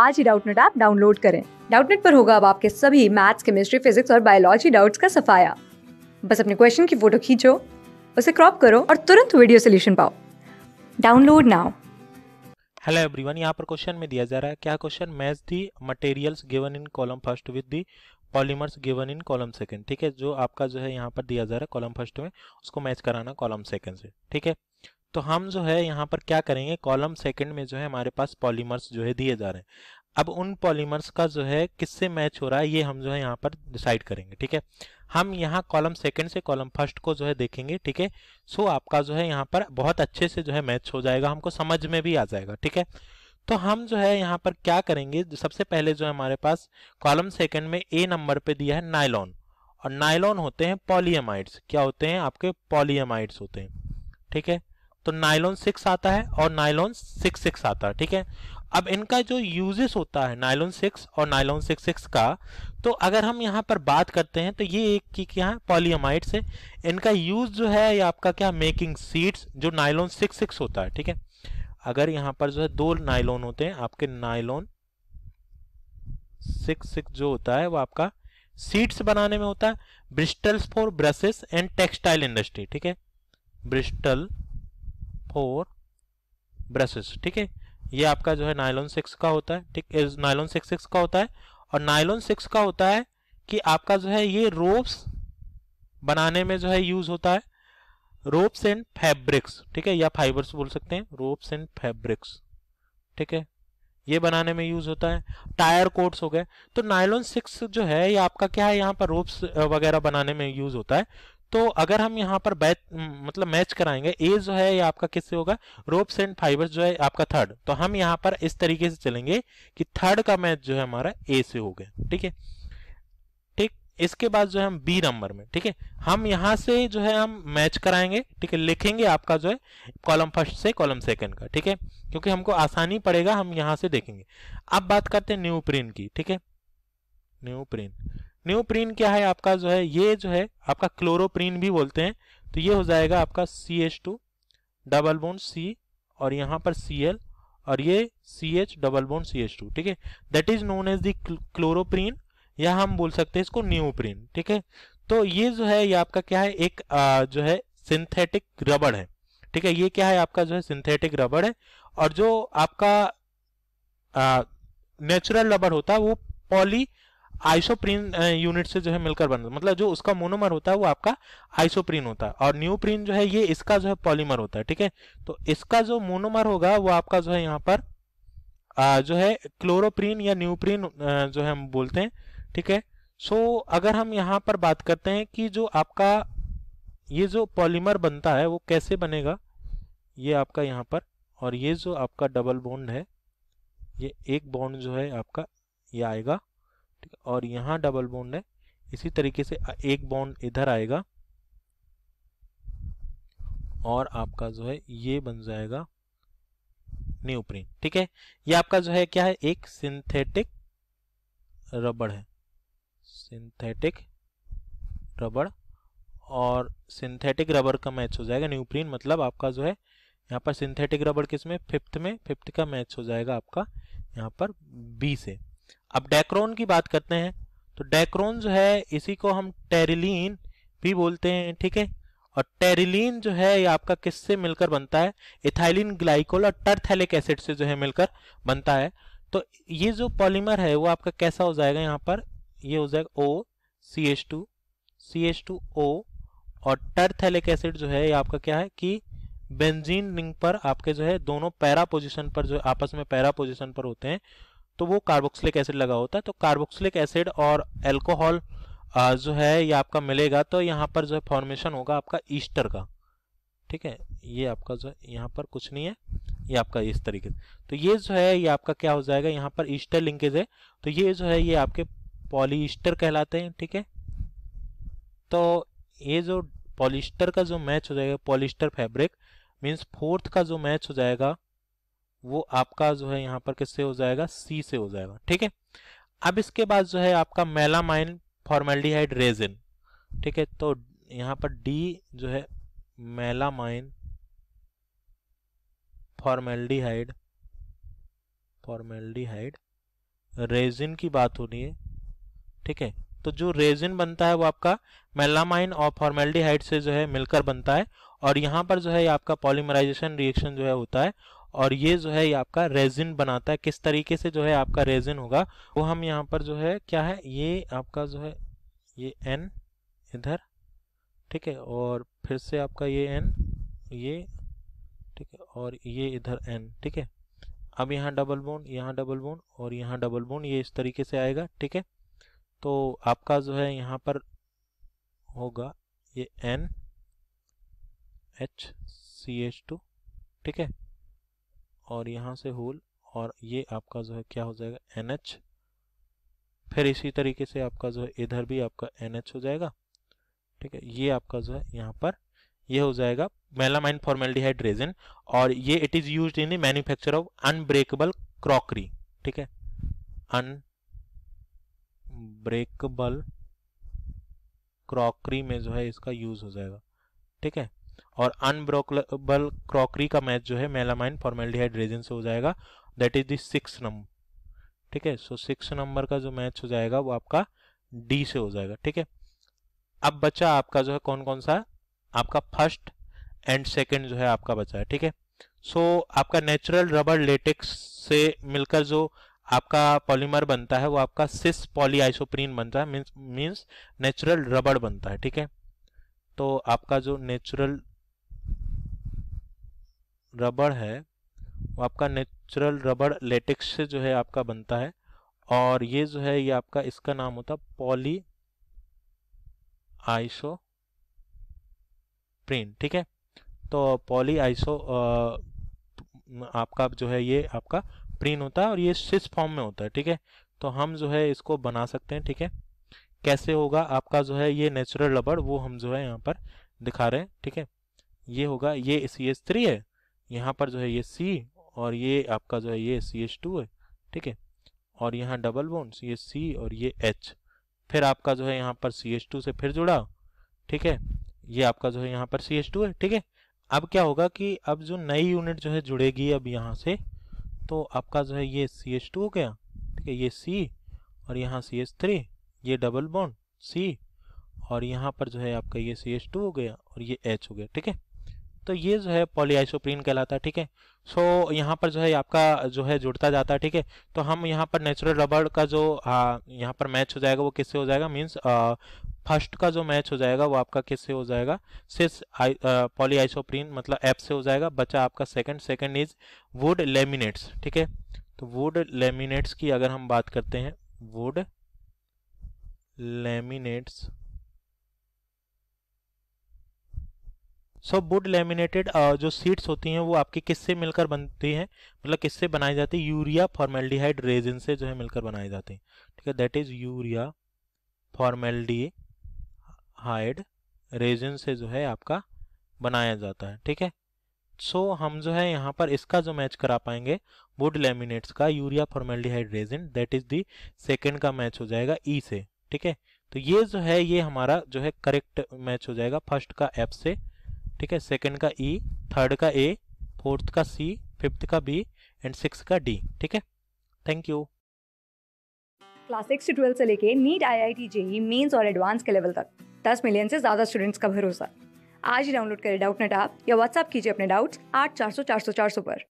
आज ही Doubtnut app download करें डाउटनेट पर होगा अब आपके सभी मैथ्स केमिस्ट्री फिजिक्स और बायोलॉजी डाउट्स का सफाया बस अपने क्वेश्चन की फोटो खींचो उसे क्रॉप करो और तुरंत वीडियो सोल्यूशन पाओ डाउनलोड नाउ हेलो एवरीवन यहाँ पर क्वेश्चन में दिया जा रहा है क्या question match the materials given in column first with the polymers given in column second ठीक है जो आपका जो है यहाँ पर दिया जा रहा है कॉलम फर्स्ट में उसको मैच कराना कॉलम सेकंड से ठीक है तो हम जो है यहाँ पर क्या करेंगे कॉलम सेकंड में जो है हमारे पास पॉलीमर्स जो है दिए जा रहे हैं अब उन पॉलीमर्स का जो है किससे मैच हो रहा है ये हम जो है यहाँ पर डिसाइड करेंगे ठीक है हम यहाँ कॉलम सेकंड से कॉलम फर्स्ट को जो है देखेंगे ठीक है सो आपका जो है यहाँ पर बहुत अच्छे से जो है मैच हो जाएगा हमको समझ में भी आ जाएगा ठीक है तो हम जो है यहाँ पर क्या करेंगे सबसे पहले जो है हमारे पास कॉलम सेकंड में ए नंबर पे दिया है नाइलॉन और नाइलॉन होते हैं पॉलीएमाइड्स क्या होते हैं आपके पॉलीएमाइड्स होते हैं ठीक है तो नाइलॉन सिक्स आता है और नाइलॉन सिक्स सिक्स आता है ठीक है अब इनका जो यूजेस होता है नाइलॉन सिक्स और नाइलॉन सिक्स सिक्स का तो अगर हम यहाँ पर बात करते हैं तो ये एक की क्या है पॉलीमाइड से इनका यूज जो है ये आपका क्या मेकिंग सीड्स जो नाइलॉन सिक्स सिक्स होता है ठीक है अगर यहाँ पर जो है दो नाइलॉन होते हैं आपके नाइलॉन सिक्स सिक्स जो होता है वो आपका सीड्स बनाने में होता है bristles for brushes and textile industry ठीक है ब्रिस्टल फोर ब्रशेस ठीक है ये आपका जो है नायलॉन सिक्स का होता है ठीक इस नायलॉन सिक्स सिक्स का होता है और नायलॉन सिक्स का होता है कि आपका जो है ये रोप्स बनाने में जो है यूज होता है रोप्स एंड फैब्रिक्स ठीक है या फाइबर्स बोल सकते हैं रोप्स एंड फैब्रिक्स ठीक है ये बनाने में यूज होता है टायर कोट्स हो गए तो नायलॉन सिक्स जो है ये आपका क्या है यहाँ पर रोप्स वगैरह बनाने में यूज होता है तो अगर हम यहाँ पर बैच मतलब मैच कराएंगे ए जो है ये आपका किससे होगा रोप्स एंड फाइबर्स जो है आपका थर्ड तो हम यहाँ पर इस तरीके से चलेंगे कि थर्ड का मैच जो है हमारा ए से हो गया ठीक है ठीक इसके बाद जो है हम बी नंबर में ठीक है हम यहाँ से जो है हम मैच कराएंगे ठीक है लिखेंगे आपका जो है कॉलम फर्स्ट से कॉलम सेकेंड का ठीक है क्योंकि हमको आसानी पड़ेगा हम यहाँ से देखेंगे अब बात करते हैं न्यू प्रिंट की ठीक है न्यू प्रिंट न्यूप्रीन क्या है आपका जो है ये जो है आपका क्लोरोप्रीन भी बोलते हैं तो ये हो जाएगा आपका C H two double bond C और यहाँ पर सी एल और ये C H double bond C H two ठीक है that is known as the chloroprene या हम बोल सकते हैं इसको न्यूप्रीन ठीक है तो ये जो है ये आपका क्या है एक आ, जो है सिंथेटिक रबड़ है ठीक है ये क्या है आपका जो है सिंथेटिक रबड़ है और जो आपका नेचुरल रबड़ होता है वो पॉली आइसोप्रीन यूनिट से जो है मिलकर बनता है मतलब जो उसका मोनोमर होता है वो आपका आइसोप्रीन होता है और न्यूप्रीन जो है ये इसका जो है पॉलीमर होता है ठीक है तो इसका जो मोनोमर होगा वो आपका जो है यहाँ पर आ, जो है क्लोरोप्रीन या न्यूप्रीन जो है हम बोलते हैं ठीक है सो अगर हम यहाँ पर बात करते हैं कि जो आपका ये जो पॉलीमर बनता है वो कैसे बनेगा ये आपका यहाँ पर और ये जो आपका डबल बॉन्ड है ये एक बॉन्ड जो है आपका ये आएगा और यहाँ डबल बॉन्ड है इसी तरीके से एक बॉन्ड इधर आएगा और आपका जो है ये बन जाएगा न्यूप्रीन ठीक है ये आपका जो है क्या है एक सिंथेटिक रबड़ है सिंथेटिक रबड़ और सिंथेटिक रबड़ का मैच हो जाएगा न्यूप्रीन मतलब आपका जो है यहाँ पर सिंथेटिक रबड़ किस में फिफ्थ में फिफ्थ का मैच हो जाएगा आपका यहाँ पर बी से अब डेक्रोन की बात करते हैं तो डेक्रोन जो है इसी को हम टेरिलीन भी बोलते हैं ठीक है और टेरिलीन जो है ये आपका किससे मिलकर बनता है इथाइलिन ग्लाइकोल और टर्थेलिक एसिड से जो है मिलकर बनता है तो ये जो पॉलीमर है वो आपका कैसा हो जाएगा यहाँ पर ये हो जाएगा O C H two C H two O और टर्थेलिक एसिड जो है ये आपका क्या है कि बेंजीन रिंग पर आपके जो है दोनों पैरा पोजिशन पर जो आपस में पैरा पोजिशन पर होते हैं तो वो कार्बोक्सिलिक एसिड लगा होता है तो कार्बोक्सिलिक एसिड और एल्कोहल जो है ये आपका मिलेगा तो यहाँ पर जो है फॉर्मेशन होगा आपका ईस्टर का ठीक है ये आपका जो यहाँ पर कुछ नहीं है ये आपका इस तरीके से तो ये जो है ये आपका क्या हो जाएगा यहाँ पर ईस्टर लिंकेज है तो ये जो है ये आपके पॉलीस्टर कहलाते हैं ठीक है तो ये जो पॉलिस्टर का जो मैच हो जाएगा पॉलिस्टर फैब्रिक मीन्स फोर्थ का जो मैच हो जाएगा वो आपका जो है यहाँ पर किससे हो जाएगा सी से हो जाएगा ठीक है अब इसके बाद जो है आपका मेलामाइन फॉर्मेल्डिहाइड रेजिन ठीक है तो यहाँ पर डी जो है मेलामाइन फॉर्मेल्डिहाइड फॉर्मेल्डिहाइड रेजिन की बात हो रही है ठीक है तो जो रेजिन बनता है वो आपका मेलामाइन और फॉर्मेल्डिहाइड से जो है मिलकर बनता है और यहाँ पर जो है आपका पॉलीमराइजेशन रिएक्शन जो है होता है और ये जो है ये आपका रेजिन बनाता है किस तरीके से जो है आपका रेजिन होगा वो हम यहाँ पर जो है क्या है ये आपका जो है ये एन इधर ठीक है और फिर से आपका ये एन ये ठीक है और ये इधर एन ठीक है अब यहाँ डबल बोन यहाँ डबल बोन और यहाँ डबल बोन ये इस तरीके से आएगा ठीक है तो आपका जो है यहाँ पर होगा ये N H C H two ठीक है और यहाँ से होल और ये आपका जो है क्या हो जाएगा एन एच फिर इसी तरीके से आपका जो है इधर भी आपका एन एच हो जाएगा ठीक है ये आपका जो है यहाँ पर ये हो जाएगा मेलामाइन फॉर्मेल्डिहाइड रेजिन और ये it is use in the manufacture of unbreakable crockery ठीक है अनब्रेकेबल क्रॉकरी में जो है इसका यूज हो जाएगा ठीक है और अनब्रोकबल क्रॉकरी का मैच जो है मेलामाइन फॉर्मेल्डिहाइड रेजिन से हो जाएगा दैट इज दिक्स नंबर ठीक है सो सिक्स नंबर का जो मैच हो जाएगा वो आपका डी से हो जाएगा ठीक है अब बचा आपका जो है कौन कौन सा आपका फर्स्ट एंड सेकेंड जो है आपका बचा है ठीक है सो आपका नेचुरल रबर लेटेक्स से मिलकर जो आपका पॉलीमर बनता है वो आपका सिस पॉलीआइसोप्रीन बनता है मीन्स नेचुरल रबड़ बनता है ठीक है तो आपका जो नेचुरल रबड़ है वो आपका नेचुरल रबड़ लेटेक्स से जो है आपका बनता है और ये जो है ये आपका इसका नाम होता पॉली आइसो प्रिंट ठीक है तो पॉली आइसो आपका जो है ये आपका प्रिंट होता है और ये सिस फॉर्म में होता है ठीक है तो हम जो है इसको बना सकते हैं ठीक है कैसे होगा आपका जो है ये नेचुरल रबड़ वो हम जो है यहाँ पर दिखा रहे हैं ठीक है ये होगा ये सी एस थ्री है यहाँ पर जो है ये सी और ये आपका जो है ये सी एच टू है ठीक है और यहाँ डबल बोन्स ये सी और ये एच फिर आपका जो है यहाँ पर सी एच टू से फिर जुड़ा ठीक है ये आपका जो है यहाँ पर सी एच टू है ठीक है अब क्या होगा कि अब जो नई यूनिट जो है जुड़ेगी अब यहाँ से तो आपका जो है ये सी एच टू हो गया ठीक है ये सी और यहाँ सी एच थ्री ये डबल बोन सी और यहाँ पर जो है आपका ये सी एच टू हो गया और ये एच हो गया ठीक है तो ये जो है पॉलीआइसोप्रीन कहलाता है ठीक है सो यहाँ पर जो है आपका जो है जुड़ता जाता है ठीक है तो हम यहाँ पर नेचुरल रबड़ का जो आ, हाँ, यहाँ पर मैच हो जाएगा वो किससे हो जाएगा मीन्स फर्स्ट का जो मैच हो जाएगा वो आपका किससे हो जाएगा सिर्स पॉलीआइसोप्रीन मतलब एप से हो जाएगा बचा आपका second second is wood laminates ठीक है तो वुड लेमिनेट्स की अगर हम बात करते हैं वुड लेमिनेट्स सब वुड लेमिनेटेड uh, जो सीट्स होती हैं वो आपकी किससे मिलकर बनती हैं मतलब किससे बनाई जाती है यूरिया फॉर्मेल्डिहाइड रेजिन से जो है मिलकर बनाई जाती है ठीक है that is urea formaldehyde resin से जो है आपका बनाया जाता है ठीक है सो so, हम जो है यहाँ पर इसका जो मैच करा पाएंगे वुड लेमिनेट्स का urea formaldehyde resin that is the second का मैच हो जाएगा ई e से ठीक है तो ये जो है ये हमारा जो है करेक्ट मैच हो जाएगा फर्स्ट का एफ से ठीक है सेकेंड का ई e, थर्ड का ए फोर्थ का सी फिफ्थ का बी एंड सिक्स का डी ठीक है थैंक यू क्लास सिक्स से ट्वेल्थ से लेके NEET I I T JEE mains और एडवांस के लेवल तक दस मिलियन से ज़्यादा स्टूडेंट्स का भरोसा आज ही डाउनलोड करें डाउट नेट आप या व्हाट्सअप कीजिए अपने डाउट्स आठ चार सौ चार सौ चार सौ पर